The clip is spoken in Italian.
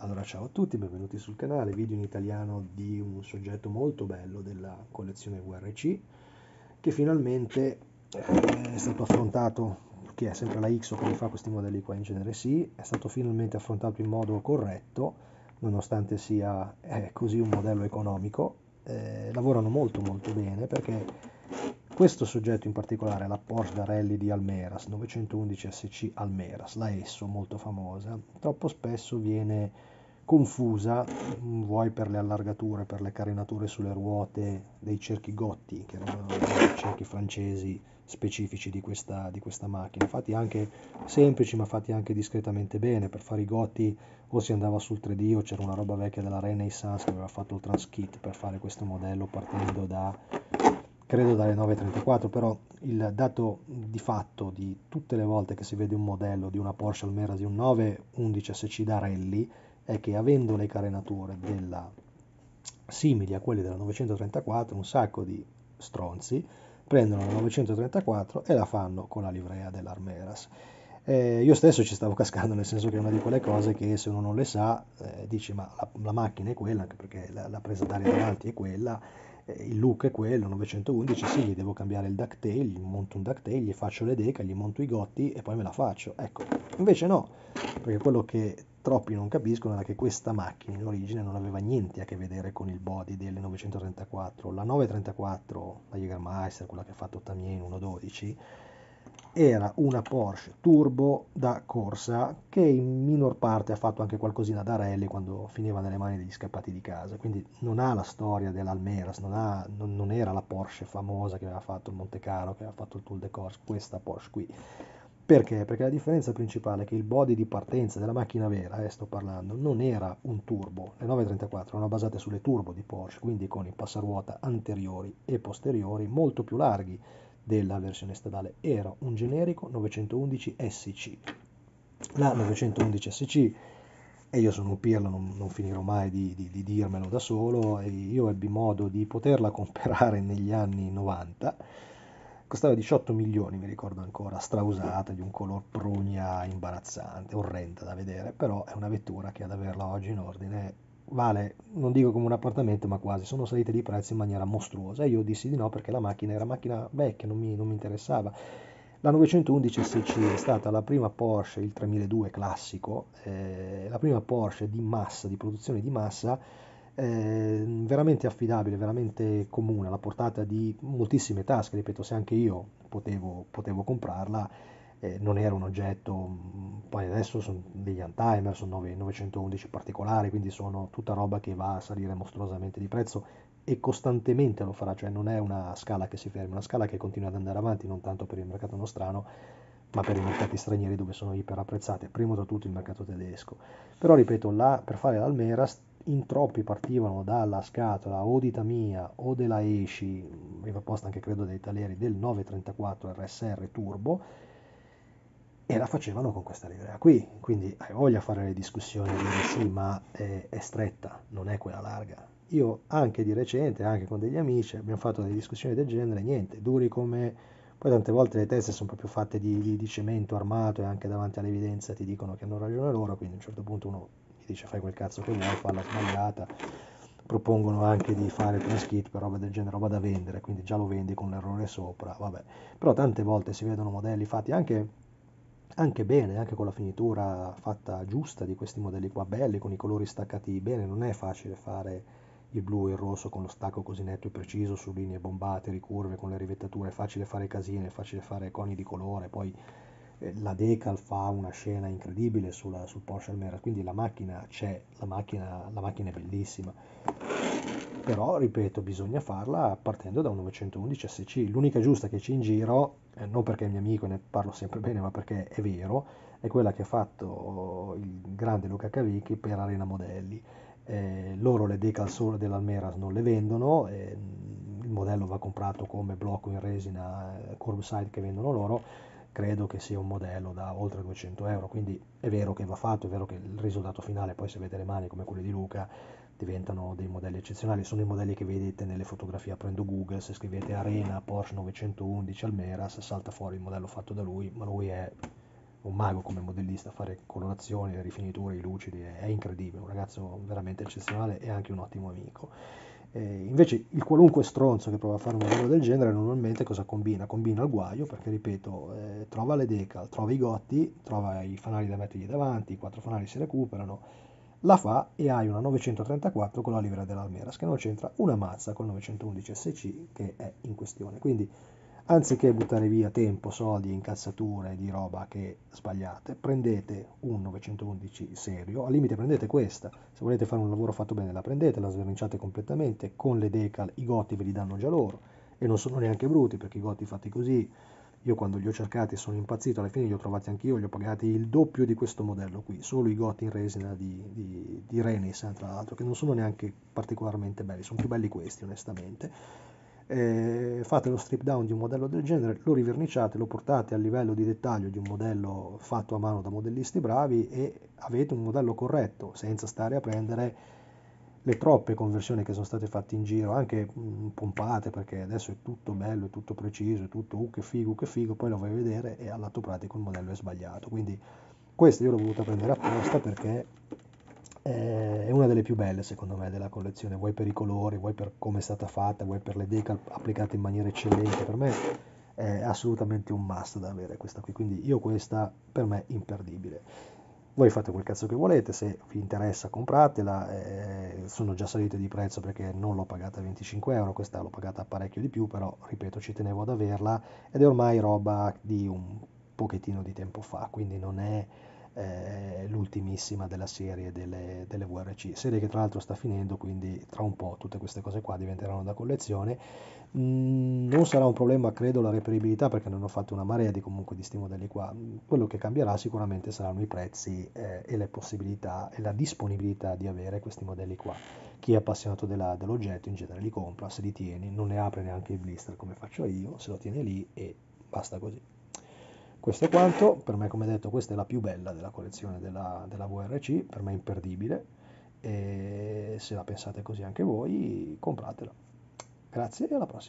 Allora ciao a tutti, benvenuti sul canale, video in italiano di un soggetto molto bello della collezione URC che finalmente eh, è stato affrontato, che è sempre la X o come fa questi modelli qua in genere sì, è stato finalmente affrontato in modo corretto, nonostante sia eh, così un modello economico, eh, lavorano molto molto bene perché questo soggetto in particolare, la Porsche da rally di Almeras, 911 SC Almeras, la ESSO molto famosa, troppo spesso viene confusa, mm, vuoi per le allargature, per le carenature sulle ruote dei cerchi gotti, che erano i cerchi francesi specifici di questa, di questa macchina, fatti anche semplici ma fatti anche discretamente bene, per fare i gotti o si andava sul 3D o c'era una roba vecchia della Renaissance che aveva fatto il Transkit per fare questo modello partendo da credo dalle 9.34, però il dato di fatto di tutte le volte che si vede un modello di una Porsche Almera di un 911 SC da rally è che avendo le carenature della, simili a quelle della 934, un sacco di stronzi prendono la 934 e la fanno con la livrea dell'Armeras. Eh, io stesso ci stavo cascando, nel senso che è una di quelle cose che se uno non le sa eh, dici ma la, la macchina è quella, anche perché la, la presa d'aria davanti è quella, eh, il look è quello, 911, sì, gli devo cambiare il ducktail, gli monto un ducktail, gli faccio le deca, gli monto i gotti e poi me la faccio. Ecco, invece no, perché quello che troppi non capiscono era che questa macchina in origine non aveva niente a che vedere con il body del 934. La 934, la Jägermeister, quella che ha fatto Tamien 112, era una Porsche turbo da corsa che in minor parte ha fatto anche qualcosina da rally quando finiva nelle mani degli scappati di casa, quindi non ha la storia dell'Almeras, non, ha, non, non era la Porsche famosa che aveva fatto il Monte Carlo, che aveva fatto il Tour de Corse, questa Porsche qui. Perché? Perché la differenza principale è che il body di partenza della macchina vera, eh, sto parlando, non era un turbo. Le 934 erano basate sulle turbo di Porsche, quindi con i passaruota anteriori e posteriori molto più larghi della versione stradale, era un generico 911 SC. La 911 SC, e io sono un pirla, non, non finirò mai di, di, di dirmelo da solo, e io ebbi modo di poterla comprare negli anni 90, costava 18 milioni, mi ricordo ancora, strausata, di un color prugna imbarazzante, orrenda da vedere, però è una vettura che ad averla oggi in ordine vale, non dico come un appartamento, ma quasi, sono salite di prezzo in maniera mostruosa. Io dissi di no perché la macchina era macchina vecchia, non mi, non mi interessava. La 911 è stata la prima Porsche, il 3002 classico, eh, la prima Porsche di massa, di produzione di massa, eh, veramente affidabile, veramente comune, alla portata di moltissime tasche, ripeto, se anche io potevo, potevo comprarla eh, non era un oggetto, mm, poi adesso sono degli Untimer, sono 911 particolari, quindi sono tutta roba che va a salire mostruosamente di prezzo e costantemente lo farà, cioè non è una scala che si ferma, è una scala che continua ad andare avanti non tanto per il mercato nostrano, ma per i mercati stranieri dove sono iper iperapprezzate, primo tra tutto il mercato tedesco. Però ripeto, là, per fare l'Almera in troppi partivano dalla scatola o di Tamia o della Esci, riproposta mm, anche credo dai taleri, del 934 RSR Turbo, e la facevano con questa livrea qui, quindi hai voglia fare le discussioni, dire sì ma è, è, stretta, non è quella larga. Io anche di recente, anche con degli amici, abbiamo fatto delle discussioni del genere, niente, duri come... Poi tante volte le teste sono proprio fatte di, di, di cemento armato e anche davanti all'evidenza ti dicono che hanno ragione loro, quindi a un certo punto uno gli dice fai quel cazzo che vuoi, la sbagliata, propongono anche di fare il transcript per roba del genere, roba da vendere, quindi già lo vendi con l'errore sopra, vabbè. Però tante volte si vedono modelli fatti anche anche bene, anche con la finitura fatta giusta di questi modelli qua belli, con i colori staccati bene, non è facile fare il blu e il rosso con lo stacco così netto e preciso su linee bombate, ricurve, con le rivettature, è facile fare casine, è facile fare coni di colore, poi eh, la Decal fa una scena incredibile sulla, sul Porsche Almera, quindi la macchina c'è, la macchina, la macchina è bellissima però ripeto bisogna farla partendo da un 911 SC l'unica giusta che c'è in giro eh, non perché è mio amico ne parlo sempre bene ma perché è vero è quella che ha fatto oh, il grande Luca Cavicchi per Arena Modelli eh, loro le decal sole dell'Almeras non le vendono eh, il modello va comprato come blocco in resina eh, curbside che vendono loro credo che sia un modello da oltre 200 euro quindi è vero che va fatto è vero che il risultato finale poi se avete le mani come quelle di Luca diventano dei modelli eccezionali, sono i modelli che vedete nelle fotografie, aprendo Google, se scrivete Arena Porsche 911 Almeras salta fuori il modello fatto da lui, ma lui è un mago come modellista, fare colorazioni, rifiniture, i lucidi, è, incredibile, un ragazzo veramente eccezionale e anche un ottimo amico. Eh, invece il qualunque stronzo che prova a fare un modello del genere normalmente cosa combina? Combina il guaio perché ripeto eh, trova le decal, trova i gotti, trova i fanali da mettergli davanti, i quattro fanali si recuperano, la fa e hai una 934 con la livrea dell'Almeras che non c'entra una mazza col 911 SC che è in questione. Quindi anziché buttare via tempo, soldi, incazzature di roba che sbagliate, prendete un 911 serio, al limite prendete questa, se volete fare un lavoro fatto bene la prendete, la sverniciate completamente, con le decal i gotti ve li danno già loro e non sono neanche brutti perché i gotti fatti così io quando li ho cercati sono impazzito, alla fine li ho trovati anch'io, li ho pagati il doppio di questo modello qui, solo i gotti in resina di, di, di Renis, tra l'altro, che non sono neanche particolarmente belli, sono più belli questi onestamente. Eh, fate lo strip down di un modello del genere, lo riverniciate, lo portate al livello di dettaglio di un modello fatto a mano da modellisti bravi e avete un modello corretto senza stare a prendere le troppe conversioni che sono state fatte in giro, anche mh, mm, pompate, perché adesso è tutto bello, è tutto preciso, è tutto uh, che figo, che figo, poi lo vai a vedere e all'atto pratico il modello è sbagliato. Quindi questa io l'ho voluta prendere apposta perché eh, è una delle più belle secondo me della collezione, vuoi per i colori, vuoi per come è stata fatta, vuoi per le decal applicate in maniera eccellente, per me è assolutamente un must da avere questa qui, quindi io questa per me imperdibile voi fate quel cazzo che volete, se vi interessa compratela, eh, sono già salite di prezzo perché non l'ho pagata 25 euro, questa l'ho pagata parecchio di più, però ripeto ci tenevo ad averla ed è ormai roba di un pochettino di tempo fa, quindi non è eh, l'ultimissima della serie delle, delle VRC, serie che tra l'altro sta finendo, quindi tra un po' tutte queste cose qua diventeranno da collezione. Mm, non sarà un problema, credo, la reperibilità perché non ho fatto una marea di, comunque, di stimoli qua. Quello che cambierà sicuramente saranno i prezzi eh, e le possibilità e la disponibilità di avere questi modelli qua. Chi è appassionato della, dell'oggetto in genere li compra, se li tieni, non ne apre neanche il blister come faccio io, se lo tiene lì e basta così. Questo è quanto, per me come detto questa è la più bella della collezione della, della VRC, per me è imperdibile e se la pensate così anche voi compratela. Grazie e alla prossima.